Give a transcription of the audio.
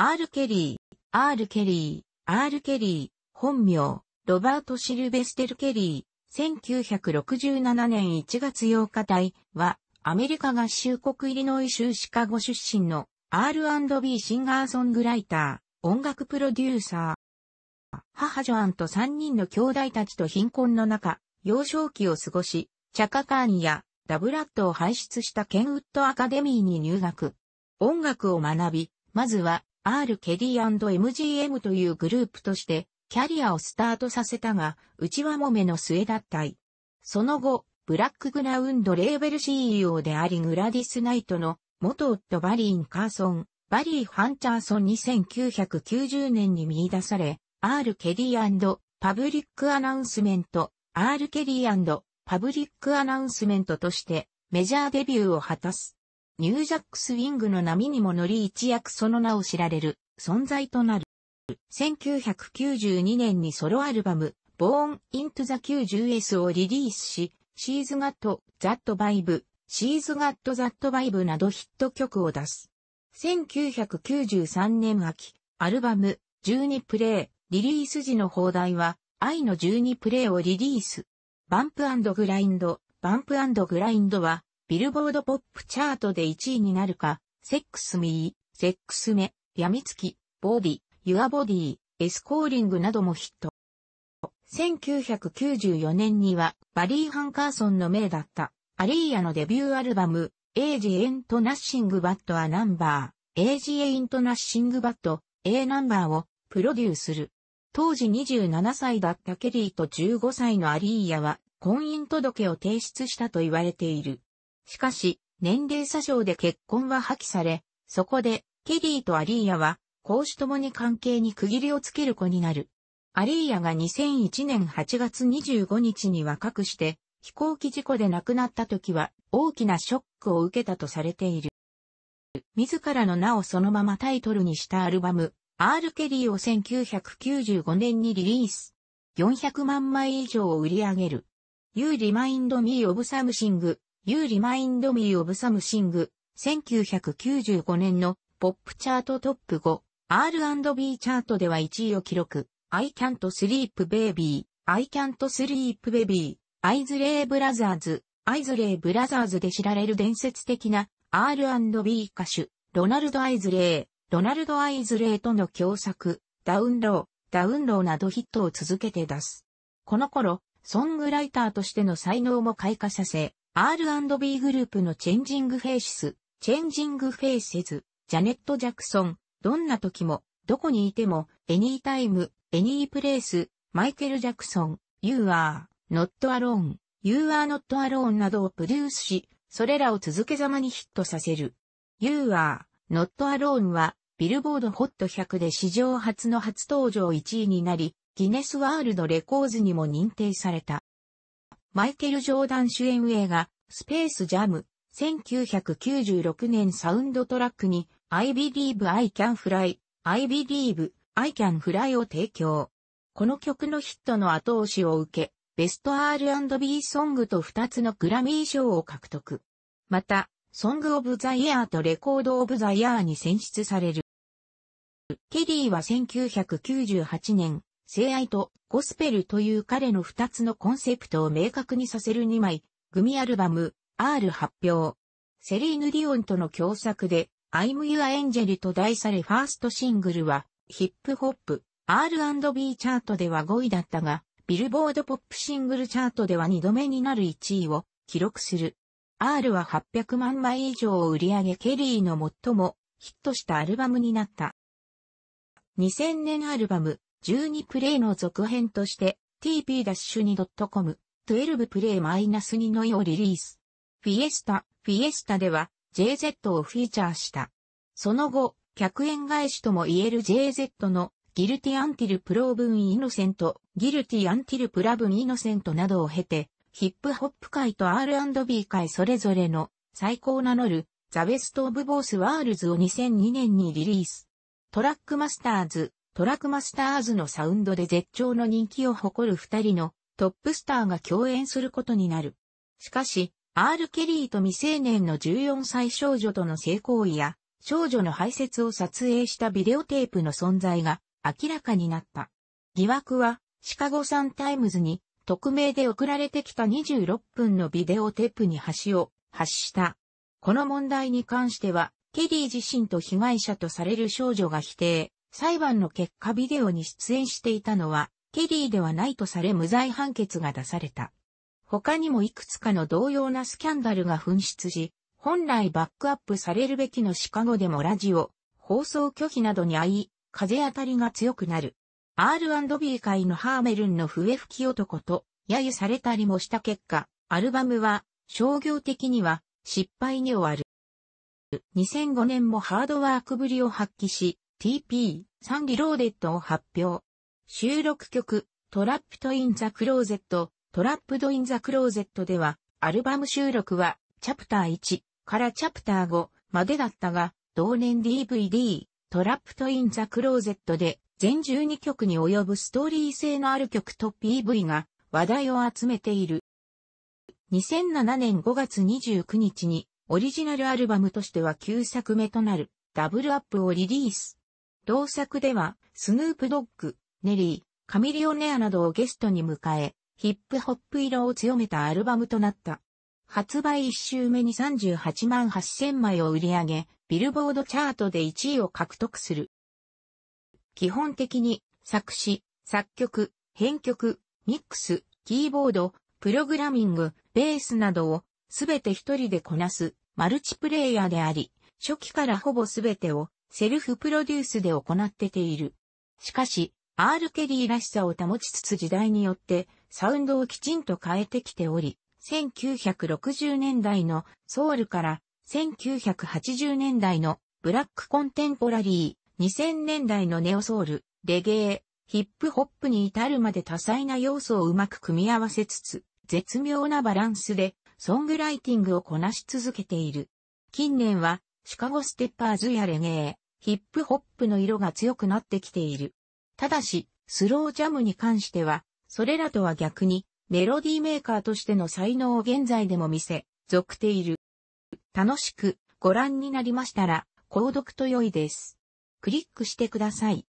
R. ケリー、R. ケリー、R. ケリー、本名、ロバート・シルベステル・ケリー、1967年1月8日隊は、アメリカ合衆国イリノイ州シカゴ出身の R&B シンガーソングライター、音楽プロデューサー。母ジョアンと3人の兄弟たちと貧困の中、幼少期を過ごし、チャカカーニやダブラッドを輩出したケンウッドアカデミーに入学。音楽を学び、まずは R ケリー &MGM というグループとしてキャリアをスタートさせたが、内輪もめの末脱退。その後、ブラックグラウンドレーベル CEO でありグラディスナイトの元夫バリーン・カーソン、バリー・ハンチャーソン2990年に見出され、R ケリーパブリックアナウンスメント、R ケリーパブリックアナウンスメントとしてメジャーデビューを果たす。ニュージャックスウィングの波にも乗り一躍その名を知られる存在となる。1992年にソロアルバム、Born into the 90s をリリースし、She's Got That Vibe、She's Got That Vibe などヒット曲を出す。1993年秋、アルバム、12プレイ、リリース時の放題は、愛の12プレイをリリース。バンプグラインド、バンプグラインドは、ビルボードポップチャートで1位になるか、セックスミー、セックスメ、やみつき、ボディ、ユアボディ、エスコーリングなどもヒット。1994年にはバリー・ハンカーソンの名だったアリーヤのデビューアルバムエイジエントナッシングバットアナンバーエイジエイントナッシングバット A ナンバーをプロデューする。当時27歳だったケリーと15歳のアリーヤは婚姻届を提出したと言われている。しかし、年齢差称で結婚は破棄され、そこで、ケリーとアリーヤは、公私ともに関係に区切りをつける子になる。アリーヤが2001年8月25日に若くして、飛行機事故で亡くなった時は、大きなショックを受けたとされている。自らの名をそのままタイトルにしたアルバム、R. ケリーを1995年にリリース。400万枚以上を売り上げる。You Remind Me of Something You Remind Me of s o m e s h i n g 1995年のポップチャートトップ5 R&B チャートでは1位を記録 I Can't Sleep Baby I Can't Sleep Baby アイズレイブラザーズアイズレイブラザーズで知られる伝説的な R&B 歌手ロナルド・アイズレイロナルド・アイズレイとの共作ダウンローダウンローなどヒットを続けて出す。この頃、ソングライターとしての才能も開花させ、R&B グループのチェンジングフェイス、チェンジングフェイセズ、ジャネット・ジャクソン、どんな時も、どこにいても、エニータイム、エニープレイス、マイケル・ジャクソン、You are, not alone, You are not alone などをプロデュースし、それらを続けざまにヒットさせる。You are, not alone は、ビルボードホット100で史上初の初登場1位になり、ギネスワールドレコーズにも認定された。マイケル・ジョーダン主演映画、スペース・ジャム、1996年サウンドトラックに、I believe I can fly, I believe I can fly を提供。この曲のヒットの後押しを受け、ベスト R&B ソングと2つのグラミー賞を獲得。また、ソングオブザイヤーとレコードオブザイヤーに選出される。ケリーは1998年、性愛とゴスペルという彼の二つのコンセプトを明確にさせる二枚、グミアルバム、R 発表。セリーヌ・ディオンとの共作で、I'm Your Angel と題されファーストシングルは、ヒップホップ、R&B チャートでは5位だったが、ビルボードポップシングルチャートでは2度目になる1位を記録する。R は800万枚以上を売り上げケリーの最もヒットしたアルバムになった。2000年アルバム12プレイの続編として tp-2.com 12プレイ -2 のよをリリース。フィエスタ、フィエスタでは JZ をフィーチャーした。その後、客円返しとも言える JZ のギルティアンティルプローブンイノセント、ギルティアンティルプラブンイノセントなどを経て、ヒップホップ界と R&B 界それぞれの最高名乗るザ・ベスト・オブ・ボース・ワールズを2002年にリリース。トラックマスターズ、トラックマスターズのサウンドで絶頂の人気を誇る二人のトップスターが共演することになる。しかし、R・ ケリーと未成年の14歳少女との性行為や、少女の排泄を撮影したビデオテープの存在が明らかになった。疑惑は、シカゴサンタイムズに、匿名で送られてきた26分のビデオテープに橋を発した。この問題に関しては、ケリー自身と被害者とされる少女が否定、裁判の結果ビデオに出演していたのは、ケリーではないとされ無罪判決が出された。他にもいくつかの同様なスキャンダルが噴出し、本来バックアップされるべきのシカゴでもラジオ、放送拒否などに遭い、風当たりが強くなる。R&B 界のハーメルンの笛吹き男と、揶揄されたりもした結果、アルバムは、商業的には、失敗に終わる。2005年もハードワークぶりを発揮し、TP3 リローデッドを発表。収録曲、トラップトインザクローゼット、トラップドインザクローゼットでは、アルバム収録は、チャプター1からチャプター5までだったが、同年 DVD、トラップトインザクローゼットで、全12曲に及ぶストーリー性のある曲と PV が話題を集めている。2007年5月29日にオリジナルアルバムとしては9作目となるダブルアップをリリース。同作では、スヌープドッグ、ネリー、カミリオネアなどをゲストに迎え、ヒップホップ色を強めたアルバムとなった。発売1週目に38万8000枚を売り上げ、ビルボードチャートで1位を獲得する。基本的に、作詞、作曲、編曲、ミックス、キーボード、プログラミング、ベースなどをすべて一人でこなすマルチプレイヤーであり、初期からほぼすべてをセルフプロデュースで行ってている。しかし、アール・ケリーらしさを保ちつつ時代によってサウンドをきちんと変えてきており、1960年代のソウルから1980年代のブラックコンテンポラリー、2000年代のネオソウル、レゲエ、ヒップホップに至るまで多彩な要素をうまく組み合わせつつ、絶妙なバランスでソングライティングをこなし続けている。近年はシカゴステッパーズやレゲエ、ヒップホップの色が強くなってきている。ただし、スロージャムに関しては、それらとは逆に、メロディーメーカーとしての才能を現在でも見せ、続っている。楽しくご覧になりましたら、購読と良いです。クリックしてください。